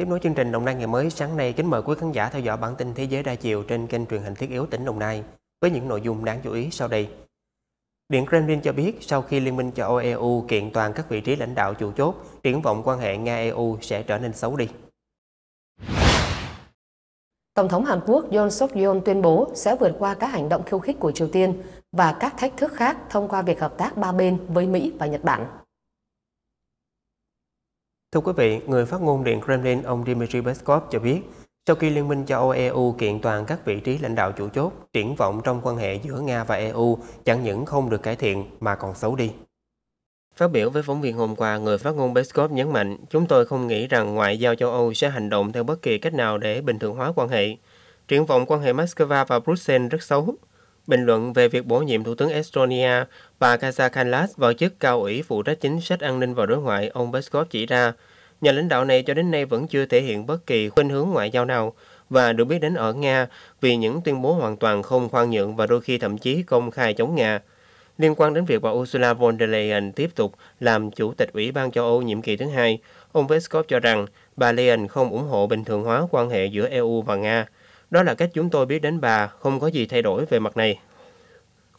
Tiếp nối chương trình Đồng Nai ngày mới sáng nay kính mời quý khán giả theo dõi bản tin thế giới đa chiều trên kênh truyền hình thiết yếu tỉnh Đồng Nai với những nội dung đáng chú ý sau đây. Điện Kremlin cho biết sau khi Liên minh châu Âu EU kiện toàn các vị trí lãnh đạo chủ chốt, triển vọng quan hệ Nga-EU sẽ trở nên xấu đi. Tổng thống Hàn Quốc Yoon suk yeol tuyên bố sẽ vượt qua các hành động khiêu khích của Triều Tiên và các thách thức khác thông qua việc hợp tác ba bên với Mỹ và Nhật Bản. Thưa quý vị, người phát ngôn Điện Kremlin ông Dmitry Peskov cho biết, sau khi Liên minh châu Âu-EU kiện toàn các vị trí lãnh đạo chủ chốt, triển vọng trong quan hệ giữa Nga và EU chẳng những không được cải thiện mà còn xấu đi. Phát biểu với phóng viên hôm qua, người phát ngôn Peskov nhấn mạnh, chúng tôi không nghĩ rằng ngoại giao châu Âu sẽ hành động theo bất kỳ cách nào để bình thường hóa quan hệ. Triển vọng quan hệ Moscow và Bruxelles rất xấu. Bình luận về việc bổ nhiệm Thủ tướng Estonia bà Kaja Kallas vào chức cao ủy phụ trách chính sách an ninh và đối ngoại, ông Peskov chỉ ra, Nhà lãnh đạo này cho đến nay vẫn chưa thể hiện bất kỳ khuynh hướng ngoại giao nào và được biết đến ở Nga vì những tuyên bố hoàn toàn không khoan nhượng và đôi khi thậm chí công khai chống Nga. Liên quan đến việc bà Ursula von der Leyen tiếp tục làm chủ tịch Ủy ban châu Âu nhiệm kỳ thứ hai, ông Peskov cho rằng bà Leyen không ủng hộ bình thường hóa quan hệ giữa EU và Nga. Đó là cách chúng tôi biết đến bà, không có gì thay đổi về mặt này.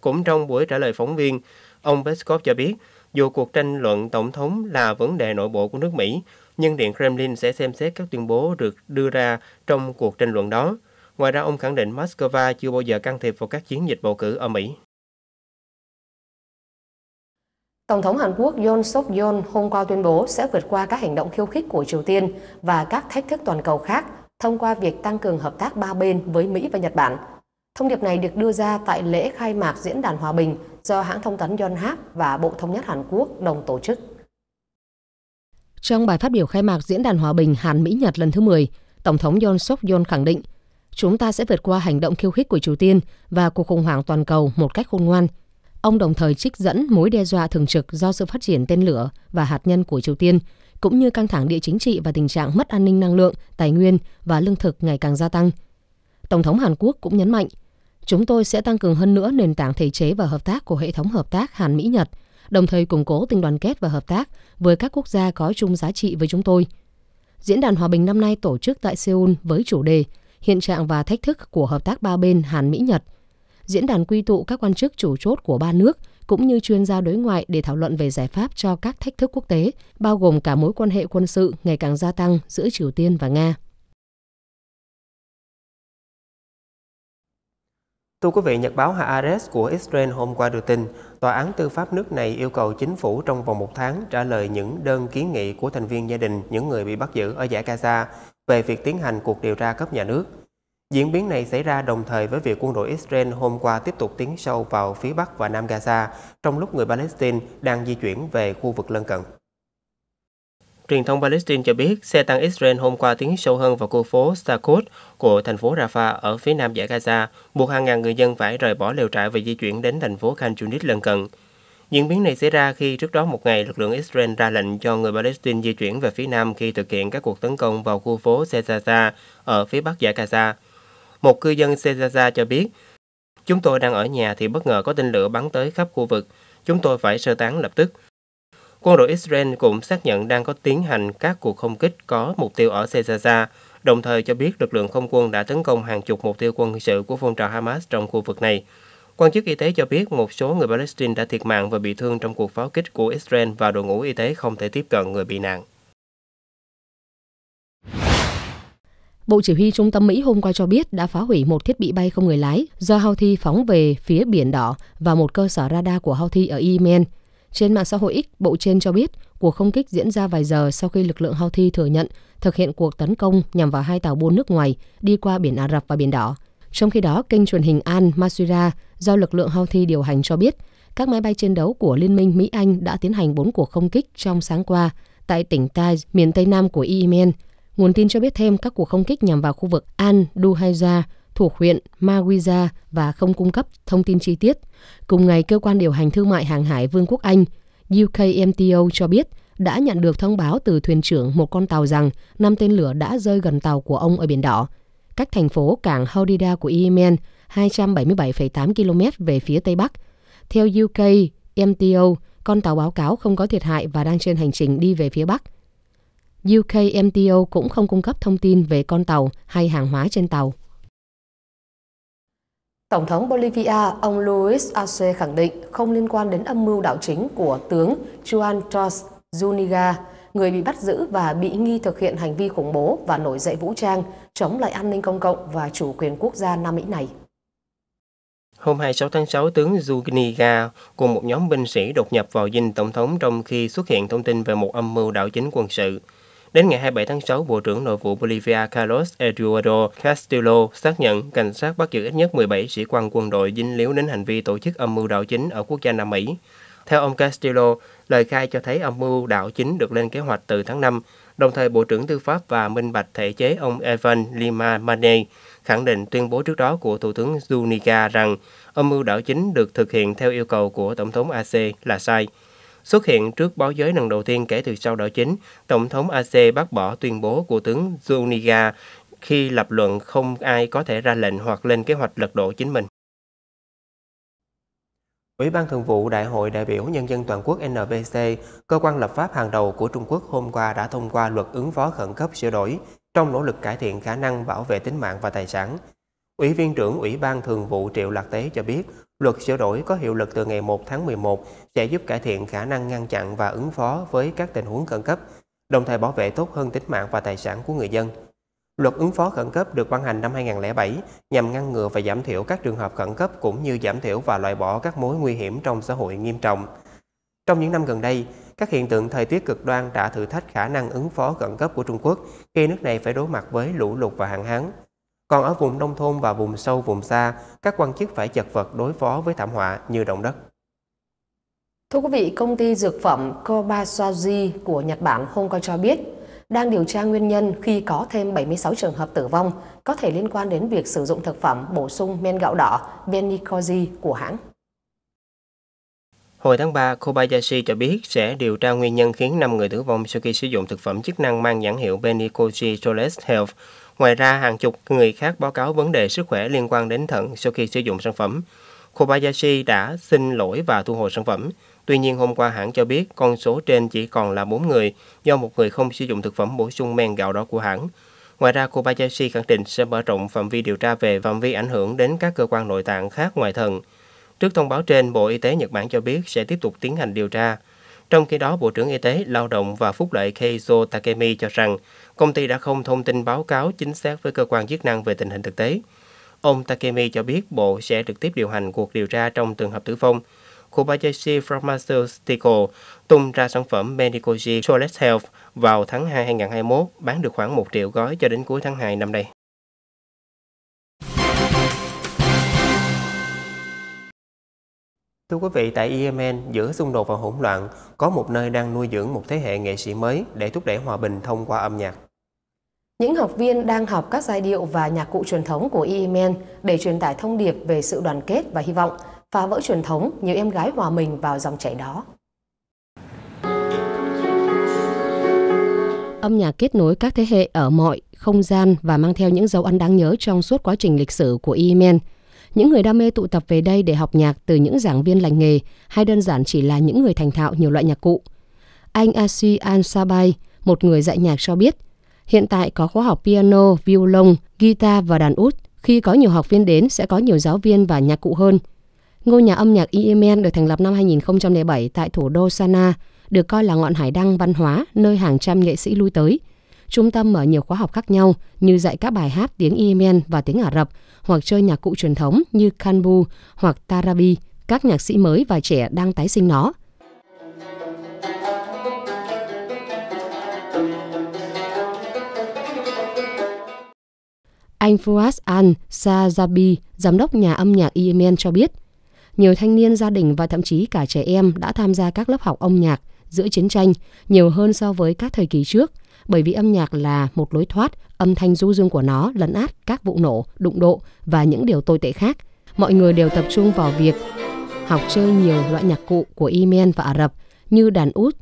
Cũng trong buổi trả lời phóng viên, ông Peskov cho biết dù cuộc tranh luận tổng thống là vấn đề nội bộ của nước Mỹ, nhưng Điện Kremlin sẽ xem xét các tuyên bố được đưa ra trong cuộc tranh luận đó. Ngoài ra, ông khẳng định Moscow chưa bao giờ can thiệp vào các chiến dịch bầu cử ở Mỹ. Tổng thống Hàn Quốc Yoon suk yeol hôm qua tuyên bố sẽ vượt qua các hành động khiêu khích của Triều Tiên và các thách thức toàn cầu khác thông qua việc tăng cường hợp tác ba bên với Mỹ và Nhật Bản. Thông điệp này được đưa ra tại lễ khai mạc Diễn đàn Hòa bình do hãng thông tấn Yonhap và Bộ Thống nhất Hàn Quốc đồng tổ chức. Trong bài phát biểu khai mạc Diễn đàn Hòa bình Hàn Mỹ Nhật lần thứ 10, Tổng thống Yoon Suk Yeol khẳng định chúng ta sẽ vượt qua hành động khiêu khích của Triều Tiên và cuộc khủng hoảng toàn cầu một cách khôn ngoan. Ông đồng thời trích dẫn mối đe dọa thường trực do sự phát triển tên lửa và hạt nhân của Triều Tiên, cũng như căng thẳng địa chính trị và tình trạng mất an ninh năng lượng, tài nguyên và lương thực ngày càng gia tăng. Tổng thống Hàn Quốc cũng nhấn mạnh Chúng tôi sẽ tăng cường hơn nữa nền tảng thể chế và hợp tác của hệ thống hợp tác Hàn Mỹ Nhật, đồng thời củng cố tình đoàn kết và hợp tác với các quốc gia có chung giá trị với chúng tôi. Diễn đàn hòa bình năm nay tổ chức tại Seoul với chủ đề Hiện trạng và thách thức của hợp tác ba bên Hàn Mỹ Nhật. Diễn đàn quy tụ các quan chức chủ chốt của ba nước cũng như chuyên gia đối ngoại để thảo luận về giải pháp cho các thách thức quốc tế, bao gồm cả mối quan hệ quân sự ngày càng gia tăng giữa Triều Tiên và Nga. Thưa quý vị, nhật báo Haaretz của Israel hôm qua đưa tin, Tòa án tư pháp nước này yêu cầu chính phủ trong vòng một tháng trả lời những đơn kiến nghị của thành viên gia đình những người bị bắt giữ ở giải Gaza về việc tiến hành cuộc điều tra cấp nhà nước. Diễn biến này xảy ra đồng thời với việc quân đội Israel hôm qua tiếp tục tiến sâu vào phía Bắc và Nam Gaza trong lúc người Palestine đang di chuyển về khu vực lân cận. Truyền thông Palestine cho biết xe tăng Israel hôm qua tiến sâu hơn vào khu phố Starkut của thành phố Rafah ở phía nam giải Gaza, buộc hàng ngàn người dân phải rời bỏ lều trại và di chuyển đến thành phố Khan Yunis lân cận. Diễn biến này xảy ra khi trước đó một ngày lực lượng Israel ra lệnh cho người Palestine di chuyển về phía nam khi thực hiện các cuộc tấn công vào khu phố Sezaza ở phía bắc giải Gaza. Một cư dân Sezaza cho biết, Chúng tôi đang ở nhà thì bất ngờ có tên lửa bắn tới khắp khu vực. Chúng tôi phải sơ tán lập tức. Quân đội Israel cũng xác nhận đang có tiến hành các cuộc không kích có mục tiêu ở Gaza, đồng thời cho biết lực lượng không quân đã tấn công hàng chục mục tiêu quân sự của phong trào Hamas trong khu vực này. Quan chức y tế cho biết một số người Palestine đã thiệt mạng và bị thương trong cuộc pháo kích của Israel và đội ngũ y tế không thể tiếp cận người bị nạn. Bộ Chỉ huy Trung tâm Mỹ hôm qua cho biết đã phá hủy một thiết bị bay không người lái do Houthi phóng về phía Biển Đỏ và một cơ sở radar của Houthi ở Yemen. Trên mạng xã hội X, Bộ Trên cho biết cuộc không kích diễn ra vài giờ sau khi lực lượng Houthi thừa nhận thực hiện cuộc tấn công nhằm vào hai tàu buôn nước ngoài đi qua biển Ả Rập và biển Đỏ. Trong khi đó, kênh truyền hình Al Masira do lực lượng Houthi điều hành cho biết các máy bay chiến đấu của Liên minh Mỹ-Anh đã tiến hành bốn cuộc không kích trong sáng qua tại tỉnh Taiz, miền Tây Nam của Yemen. Nguồn tin cho biết thêm các cuộc không kích nhằm vào khu vực Al-Duhaiza, thuộc huyện Maguiza và không cung cấp thông tin chi tiết. Cùng ngày, cơ quan điều hành thương mại hàng hải Vương quốc Anh UKMTO cho biết đã nhận được thông báo từ thuyền trưởng một con tàu rằng năm tên lửa đã rơi gần tàu của ông ở Biển Đỏ, cách thành phố cảng Hodeida của Yemen 277,8 km về phía tây bắc. Theo UKMTO, con tàu báo cáo không có thiệt hại và đang trên hành trình đi về phía bắc. UKMTO cũng không cung cấp thông tin về con tàu hay hàng hóa trên tàu. Tổng thống Bolivia, ông Luis Arce khẳng định không liên quan đến âm mưu đảo chính của tướng Juan Torres Zuniga, người bị bắt giữ và bị nghi thực hiện hành vi khủng bố và nổi dậy vũ trang chống lại an ninh công cộng và chủ quyền quốc gia Nam Mỹ này. Hôm 26 tháng 6, tướng Zuniga cùng một nhóm binh sĩ đột nhập vào dinh tổng thống trong khi xuất hiện thông tin về một âm mưu đảo chính quân sự. Đến ngày 27 tháng 6, Bộ trưởng Nội vụ Bolivia Carlos Eduardo Castillo xác nhận cảnh sát bắt giữ ít nhất 17 sĩ quan quân đội dính líu đến hành vi tổ chức âm mưu đảo chính ở quốc gia Nam Mỹ. Theo ông Castillo, lời khai cho thấy âm mưu đảo chính được lên kế hoạch từ tháng 5, đồng thời Bộ trưởng Tư pháp và Minh bạch Thể chế ông Evan Lima Mane khẳng định tuyên bố trước đó của Thủ tướng Zuniga rằng âm mưu đảo chính được thực hiện theo yêu cầu của Tổng thống AC là sai. Xuất hiện trước báo giới lần đầu tiên kể từ sau đảo chính, Tổng thống AC bác bỏ tuyên bố của tướng Zuniga khi lập luận không ai có thể ra lệnh hoặc lên kế hoạch lật đổ chính mình. Ủy ban Thường vụ Đại hội đại biểu Nhân dân toàn quốc NPC, cơ quan lập pháp hàng đầu của Trung Quốc hôm qua đã thông qua luật ứng phó khẩn cấp sửa đổi trong nỗ lực cải thiện khả năng bảo vệ tính mạng và tài sản. Ủy viên trưởng Ủy ban Thường vụ Triệu Lạc Tế cho biết, Luật sửa đổi có hiệu lực từ ngày 1 tháng 11 sẽ giúp cải thiện khả năng ngăn chặn và ứng phó với các tình huống khẩn cấp, đồng thời bảo vệ tốt hơn tính mạng và tài sản của người dân. Luật ứng phó khẩn cấp được ban hành năm 2007 nhằm ngăn ngừa và giảm thiểu các trường hợp khẩn cấp cũng như giảm thiểu và loại bỏ các mối nguy hiểm trong xã hội nghiêm trọng. Trong những năm gần đây, các hiện tượng thời tiết cực đoan đã thử thách khả năng ứng phó khẩn cấp của Trung Quốc khi nước này phải đối mặt với lũ lụt và hạn hán. Còn ở vùng nông thôn và vùng sâu vùng xa, các quan chức phải chật vật đối phó với thảm họa như động đất. Thưa quý vị, công ty dược phẩm Kobayashi của Nhật Bản hôm qua cho biết đang điều tra nguyên nhân khi có thêm 76 trường hợp tử vong có thể liên quan đến việc sử dụng thực phẩm bổ sung men gạo đỏ Benicozi của hãng. Hồi tháng 3, Kobayashi cho biết sẽ điều tra nguyên nhân khiến 5 người tử vong sau khi sử dụng thực phẩm chức năng mang nhãn hiệu Benicozi Solace Health Ngoài ra, hàng chục người khác báo cáo vấn đề sức khỏe liên quan đến thận sau khi sử dụng sản phẩm. Kobayashi đã xin lỗi và thu hồi sản phẩm. Tuy nhiên, hôm qua hãng cho biết con số trên chỉ còn là 4 người do một người không sử dụng thực phẩm bổ sung men gạo đỏ của hãng. Ngoài ra, Kobayashi khẳng định sẽ mở rộng phạm vi điều tra về phạm vi ảnh hưởng đến các cơ quan nội tạng khác ngoài thận. Trước thông báo trên, Bộ Y tế Nhật Bản cho biết sẽ tiếp tục tiến hành điều tra. Trong khi đó, Bộ trưởng Y tế Lao động và Phúc lợi Keizo Takemi cho rằng công ty đã không thông tin báo cáo chính xác với cơ quan chức năng về tình hình thực tế. Ông Takemi cho biết bộ sẽ trực tiếp điều hành cuộc điều tra trong trường hợp tử vong. Kobayashi Pharmaceutical tung ra sản phẩm Medicoji Solex Health vào tháng 2 2021, bán được khoảng 1 triệu gói cho đến cuối tháng 2 năm nay. Thưa quý vị, tại Yemen, giữa xung đột và hỗn loạn, có một nơi đang nuôi dưỡng một thế hệ nghệ sĩ mới để thúc đẩy hòa bình thông qua âm nhạc những học viên đang học các giai điệu và nhạc cụ truyền thống của Yemen để truyền tải thông điệp về sự đoàn kết và hy vọng, phá vỡ truyền thống nhiều em gái hòa mình vào dòng chảy đó. Âm nhạc kết nối các thế hệ ở mọi không gian và mang theo những dấu ấn đáng nhớ trong suốt quá trình lịch sử của Yemen. Những người đam mê tụ tập về đây để học nhạc từ những giảng viên lành nghề hay đơn giản chỉ là những người thành thạo nhiều loại nhạc cụ. Anh Asi Ansabai, một người dạy nhạc cho biết – Hiện tại có khóa học piano, violon, guitar và đàn út. Khi có nhiều học viên đến sẽ có nhiều giáo viên và nhạc cụ hơn. Ngôi nhà âm nhạc Yemen được thành lập năm 2007 tại thủ đô Sana, được coi là ngọn hải đăng văn hóa nơi hàng trăm nghệ sĩ lui tới. Trung tâm mở nhiều khóa học khác nhau như dạy các bài hát tiếng Yemen và tiếng Ả Rập hoặc chơi nhạc cụ truyền thống như kanbu hoặc tarabi. Các nhạc sĩ mới và trẻ đang tái sinh nó. Anh Fuad Al-Sazabi, giám đốc nhà âm nhạc Yemen cho biết, nhiều thanh niên gia đình và thậm chí cả trẻ em đã tham gia các lớp học âm nhạc giữa chiến tranh nhiều hơn so với các thời kỳ trước, bởi vì âm nhạc là một lối thoát, âm thanh du dương của nó lấn át các vụ nổ, đụng độ và những điều tồi tệ khác. Mọi người đều tập trung vào việc học chơi nhiều loại nhạc cụ của Yemen và Ả Rập như đàn út,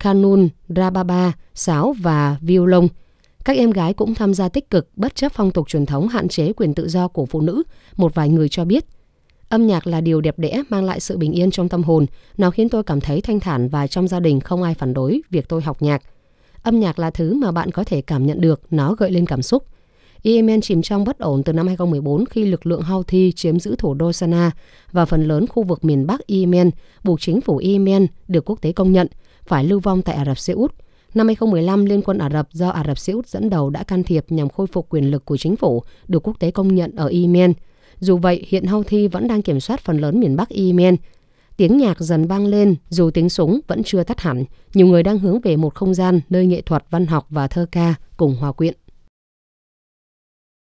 kanun, rababa, sáo và violon. Các em gái cũng tham gia tích cực bất chấp phong tục truyền thống hạn chế quyền tự do của phụ nữ, một vài người cho biết. Âm nhạc là điều đẹp đẽ mang lại sự bình yên trong tâm hồn, nó khiến tôi cảm thấy thanh thản và trong gia đình không ai phản đối việc tôi học nhạc. Âm nhạc là thứ mà bạn có thể cảm nhận được, nó gợi lên cảm xúc. Yemen chìm trong bất ổn từ năm 2014 khi lực lượng Houthi chiếm giữ thủ đô Sana và phần lớn khu vực miền Bắc Yemen, buộc chính phủ Yemen được quốc tế công nhận, phải lưu vong tại Ả Rập Xê Út – Năm 2015, Liên quân Ả Rập do Ả Rập Xê Út dẫn đầu đã can thiệp nhằm khôi phục quyền lực của chính phủ được quốc tế công nhận ở Yemen. Dù vậy, hiện Houthi vẫn đang kiểm soát phần lớn miền Bắc Yemen. Tiếng nhạc dần vang lên, dù tiếng súng vẫn chưa tắt hẳn, nhiều người đang hướng về một không gian nơi nghệ thuật, văn học và thơ ca cùng hòa quyện.